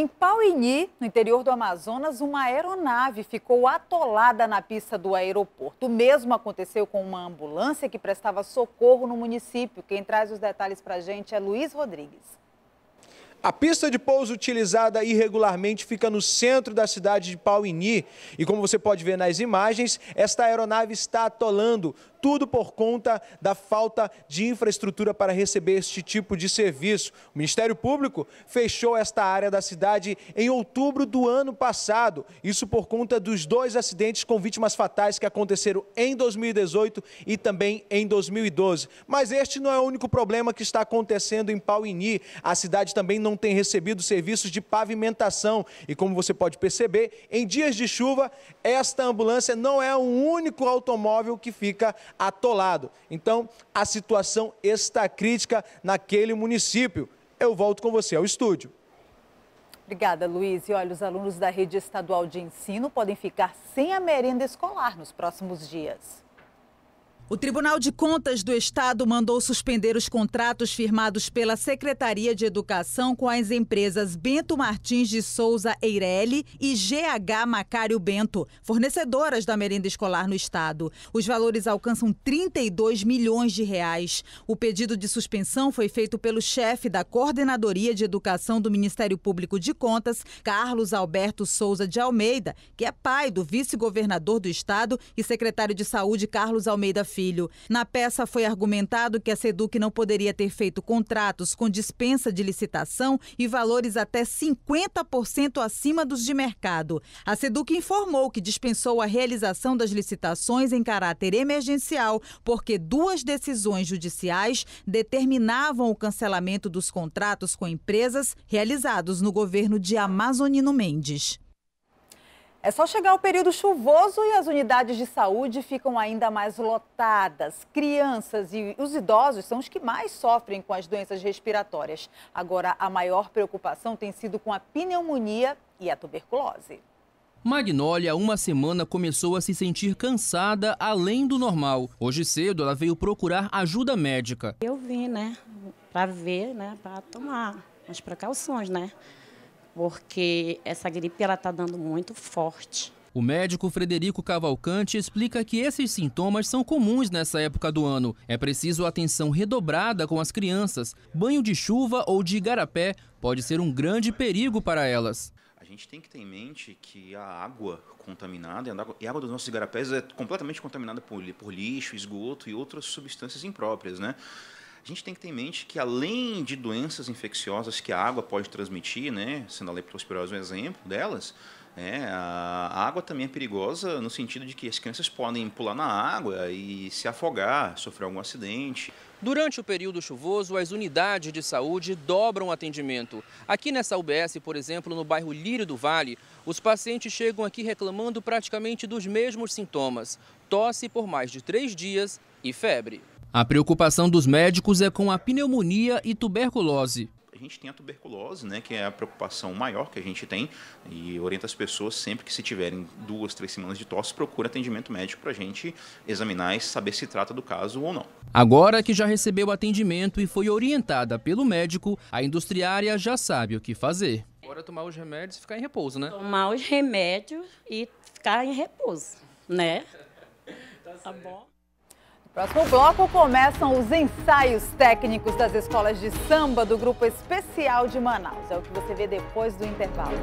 Em Pauini, no interior do Amazonas, uma aeronave ficou atolada na pista do aeroporto. O mesmo aconteceu com uma ambulância que prestava socorro no município. Quem traz os detalhes para a gente é Luiz Rodrigues. A pista de pouso utilizada irregularmente fica no centro da cidade de Pauini e como você pode ver nas imagens, esta aeronave está atolando tudo por conta da falta de infraestrutura para receber este tipo de serviço. O Ministério Público fechou esta área da cidade em outubro do ano passado, isso por conta dos dois acidentes com vítimas fatais que aconteceram em 2018 e também em 2012. Mas este não é o único problema que está acontecendo em Pauini. A cidade também não tem recebido serviços de pavimentação e como você pode perceber, em dias de chuva, esta ambulância não é o único automóvel que fica atolado. Então, a situação está crítica naquele município. Eu volto com você ao estúdio. Obrigada, Luiz. E olha, os alunos da rede estadual de ensino podem ficar sem a merenda escolar nos próximos dias. O Tribunal de Contas do Estado mandou suspender os contratos firmados pela Secretaria de Educação com as empresas Bento Martins de Souza Eireli e GH Macário Bento, fornecedoras da merenda escolar no estado. Os valores alcançam 32 milhões de reais. O pedido de suspensão foi feito pelo chefe da Coordenadoria de Educação do Ministério Público de Contas, Carlos Alberto Souza de Almeida, que é pai do vice-governador do estado e secretário de Saúde Carlos Almeida Filho filho. Na peça foi argumentado que a SEDUC não poderia ter feito contratos com dispensa de licitação e valores até 50% acima dos de mercado. A SEDUC informou que dispensou a realização das licitações em caráter emergencial porque duas decisões judiciais determinavam o cancelamento dos contratos com empresas realizados no governo de Amazonino Mendes. É só chegar o período chuvoso e as unidades de saúde ficam ainda mais lotadas. Crianças e os idosos são os que mais sofrem com as doenças respiratórias. Agora, a maior preocupação tem sido com a pneumonia e a tuberculose. Magnólia, uma semana, começou a se sentir cansada além do normal. Hoje cedo, ela veio procurar ajuda médica. Eu vim, né, para ver, né, para tomar as precauções, né porque essa gripe ela está dando muito forte. O médico Frederico Cavalcante explica que esses sintomas são comuns nessa época do ano. É preciso atenção redobrada com as crianças. Banho de chuva ou de igarapé pode ser um grande perigo para elas. A gente tem que ter em mente que a água contaminada e a água dos nossos igarapés é completamente contaminada por lixo, esgoto e outras substâncias impróprias, né? a gente tem que ter em mente que além de doenças infecciosas que a água pode transmitir, né, sendo a leptospirose é um exemplo delas, é, a água também é perigosa no sentido de que as crianças podem pular na água e se afogar, sofrer algum acidente. Durante o período chuvoso, as unidades de saúde dobram o atendimento. Aqui nessa UBS, por exemplo, no bairro Lírio do Vale, os pacientes chegam aqui reclamando praticamente dos mesmos sintomas: tosse por mais de três dias e febre. A preocupação dos médicos é com a pneumonia e tuberculose. A gente tem a tuberculose, né, que é a preocupação maior que a gente tem, e orienta as pessoas sempre que se tiverem duas, três semanas de tosse, procura atendimento médico para a gente examinar e saber se trata do caso ou não. Agora que já recebeu atendimento e foi orientada pelo médico, a industriária já sabe o que fazer. Agora tomar os remédios e ficar em repouso, né? Tomar os remédios e ficar em repouso, né? Tá, tá bom. Próximo bloco começam os ensaios técnicos das escolas de samba do Grupo Especial de Manaus. É o que você vê depois do intervalo.